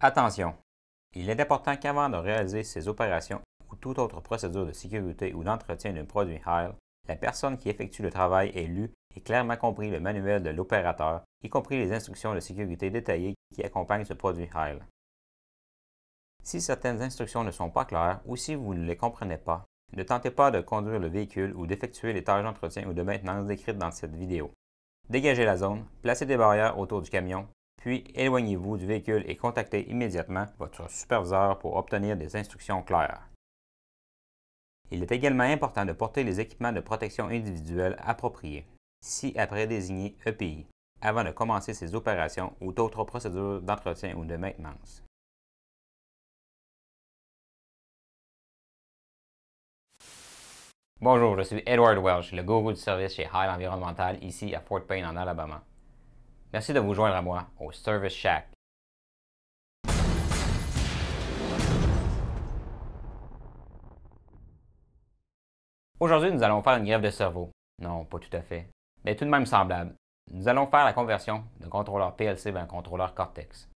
Attention! Il est important qu'avant de réaliser ces opérations ou toute autre procédure de sécurité ou d'entretien d'un produit HILE, la personne qui effectue le travail ait lu et clairement compris le manuel de l'opérateur, y compris les instructions de sécurité détaillées qui accompagnent ce produit HILE. Si certaines instructions ne sont pas claires ou si vous ne les comprenez pas, ne tentez pas de conduire le véhicule ou d'effectuer les tâches d'entretien ou de maintenance décrites dans cette vidéo. Dégagez la zone, placez des barrières autour du camion puis éloignez-vous du véhicule et contactez immédiatement votre superviseur pour obtenir des instructions claires. Il est également important de porter les équipements de protection individuelle appropriés, si après désigné EPI, avant de commencer ses opérations ou d'autres procédures d'entretien ou de maintenance. Bonjour, je suis Edward Welsh, le gourou du service chez High Environmental ici à Fort Payne en Alabama. Merci de vous joindre à moi au Service Shack. Aujourd'hui, nous allons faire une grève de cerveau. Non, pas tout à fait. Mais tout de même semblable. Nous allons faire la conversion d'un contrôleur PLC vers un contrôleur Cortex.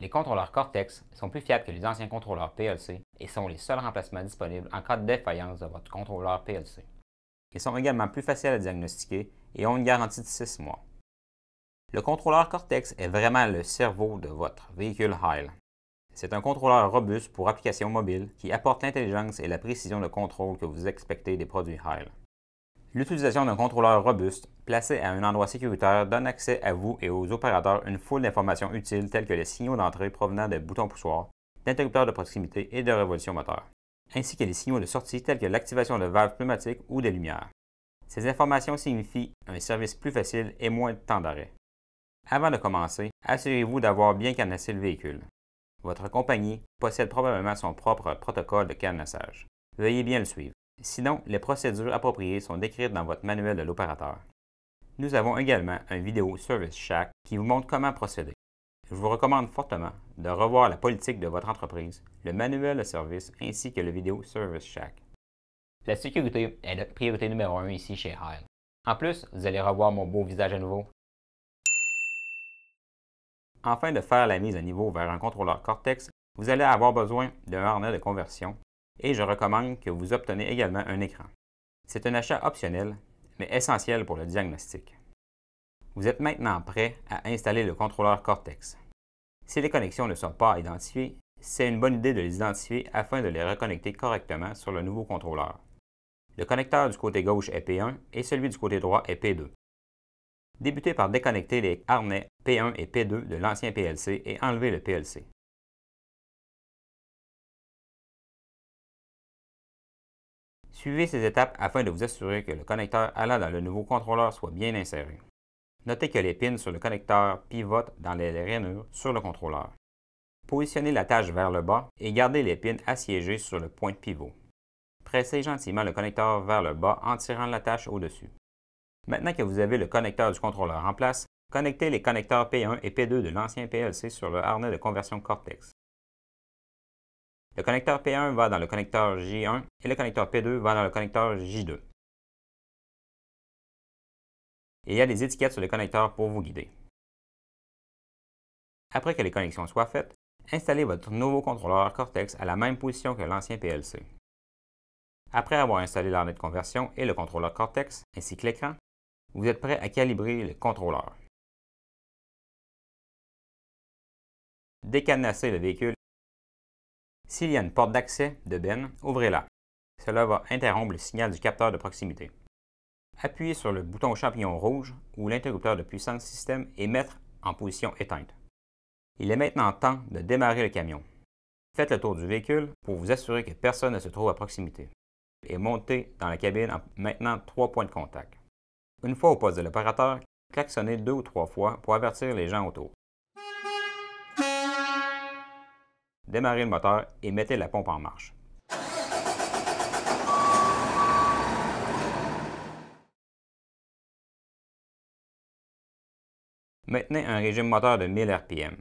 Les contrôleurs Cortex sont plus fiables que les anciens contrôleurs PLC et sont les seuls remplacements disponibles en cas de défaillance de votre contrôleur PLC. Ils sont également plus faciles à diagnostiquer et ont une garantie de 6 mois. Le contrôleur Cortex est vraiment le cerveau de votre véhicule Heil. C'est un contrôleur robuste pour applications mobiles qui apporte l'intelligence et la précision de contrôle que vous expectez des produits Heil. L'utilisation d'un contrôleur robuste placé à un endroit sécuritaire donne accès à vous et aux opérateurs une foule d'informations utiles telles que les signaux d'entrée provenant des boutons poussoirs, d'interrupteurs de proximité et de révolution moteur, ainsi que les signaux de sortie tels que l'activation de valves pneumatiques ou des lumières. Ces informations signifient un service plus facile et moins de temps d'arrêt. Avant de commencer, assurez-vous d'avoir bien canassé le véhicule. Votre compagnie possède probablement son propre protocole de canassage. Veuillez bien le suivre. Sinon, les procédures appropriées sont décrites dans votre manuel de l'opérateur. Nous avons également un vidéo Service Shack qui vous montre comment procéder. Je vous recommande fortement de revoir la politique de votre entreprise, le manuel de service ainsi que le vidéo Service Shack. La sécurité est la priorité numéro 1 ici chez Hire. En plus, vous allez revoir mon beau visage à nouveau Enfin, de faire la mise à niveau vers un contrôleur Cortex, vous allez avoir besoin d'un harnais de conversion et je recommande que vous obtenez également un écran. C'est un achat optionnel, mais essentiel pour le diagnostic. Vous êtes maintenant prêt à installer le contrôleur Cortex. Si les connexions ne sont pas identifiées, c'est une bonne idée de les identifier afin de les reconnecter correctement sur le nouveau contrôleur. Le connecteur du côté gauche est P1 et celui du côté droit est P2. Débutez par déconnecter les harnais P1 et P2 de l'ancien PLC et enlever le PLC. Suivez ces étapes afin de vous assurer que le connecteur allant dans le nouveau contrôleur soit bien inséré. Notez que les pins sur le connecteur pivotent dans les rainures sur le contrôleur. Positionnez la tâche vers le bas et gardez les pins assiégés sur le point de pivot. Pressez gentiment le connecteur vers le bas en tirant la tâche au-dessus. Maintenant que vous avez le connecteur du contrôleur en place, connectez les connecteurs P1 et P2 de l'ancien PLC sur le harnais de conversion Cortex. Le connecteur P1 va dans le connecteur J1 et le connecteur P2 va dans le connecteur J2. il y a des étiquettes sur le connecteur pour vous guider. Après que les connexions soient faites, installez votre nouveau contrôleur Cortex à la même position que l'ancien PLC. Après avoir installé l'arnet de conversion et le contrôleur Cortex, ainsi que l'écran, vous êtes prêt à calibrer le contrôleur. Décanassez le véhicule. S'il y a une porte d'accès de benne, ouvrez-la. Cela va interrompre le signal du capteur de proximité. Appuyez sur le bouton champignon rouge ou l'interrupteur de puissance système et mettre en position éteinte. Il est maintenant temps de démarrer le camion. Faites le tour du véhicule pour vous assurer que personne ne se trouve à proximité et montez dans la cabine en maintenant trois points de contact. Une fois au poste de l'opérateur, klaxonnez deux ou trois fois pour avertir les gens autour. Démarrez le moteur et mettez la pompe en marche. Maintenez un régime moteur de 1000 RPM.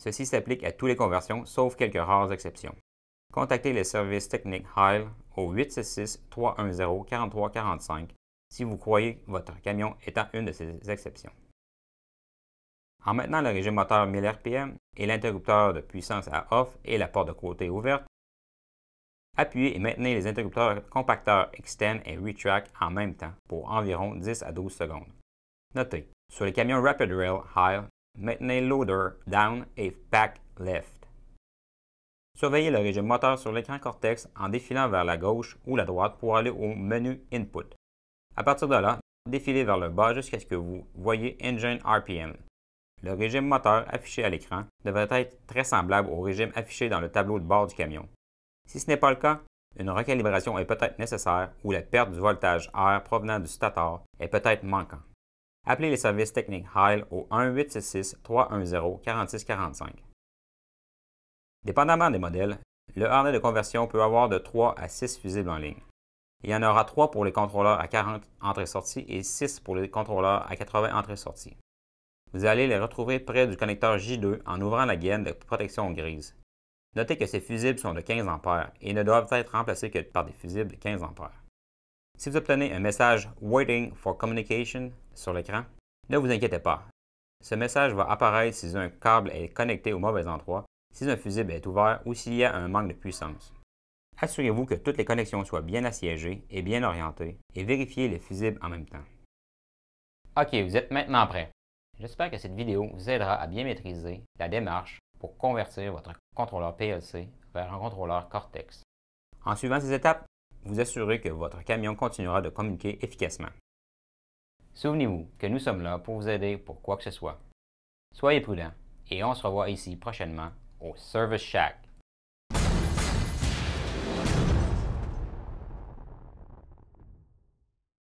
Ceci s'applique à toutes les conversions, sauf quelques rares exceptions. Contactez les services techniques HILE au 866-310-4345 si vous croyez votre camion étant une de ces exceptions. En maintenant le régime moteur 1000 RPM et l'interrupteur de puissance à off et la porte de côté ouverte, appuyez et maintenez les interrupteurs compacteurs extend et retract en même temps pour environ 10 à 12 secondes. Notez, sur les camions Rapid Rail High, maintenez loader down et pack left. Surveillez le régime moteur sur l'écran Cortex en défilant vers la gauche ou la droite pour aller au menu Input. À partir de là, défilez vers le bas jusqu'à ce que vous voyez Engine RPM. Le régime moteur affiché à l'écran devrait être très semblable au régime affiché dans le tableau de bord du camion. Si ce n'est pas le cas, une recalibration est peut-être nécessaire ou la perte du voltage R provenant du stator est peut-être manquante. Appelez les services techniques Heil au 1-866-310-4645. Dépendamment des modèles, le harnais de conversion peut avoir de 3 à 6 fusibles en ligne. Il y en aura 3 pour les contrôleurs à 40 entrées sorties et 6 pour les contrôleurs à 80 entrées sorties. Vous allez les retrouver près du connecteur J2 en ouvrant la gaine de protection grise. Notez que ces fusibles sont de 15 A et ne doivent être remplacés que par des fusibles de 15 A. Si vous obtenez un message Waiting for Communication sur l'écran, ne vous inquiétez pas. Ce message va apparaître si un câble est connecté au mauvais endroit, si un fusible est ouvert ou s'il y a un manque de puissance. Assurez-vous que toutes les connexions soient bien assiégées et bien orientées et vérifiez les fusibles en même temps. OK, vous êtes maintenant prêt. J'espère que cette vidéo vous aidera à bien maîtriser la démarche pour convertir votre contrôleur PLC vers un contrôleur Cortex. En suivant ces étapes, vous assurez que votre camion continuera de communiquer efficacement. Souvenez-vous que nous sommes là pour vous aider pour quoi que ce soit. Soyez prudents et on se revoit ici prochainement au Service Shack.